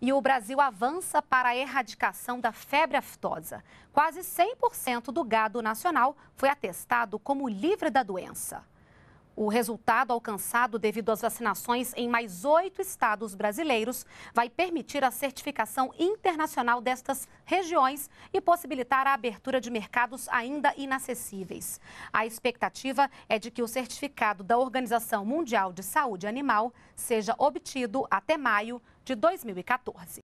e o Brasil avança para a erradicação da febre aftosa. Quase 100% do gado nacional foi atestado como livre da doença. O resultado alcançado devido às vacinações em mais oito estados brasileiros vai permitir a certificação internacional destas regiões e possibilitar a abertura de mercados ainda inacessíveis. A expectativa é de que o certificado da Organização Mundial de Saúde Animal seja obtido até maio de 2014.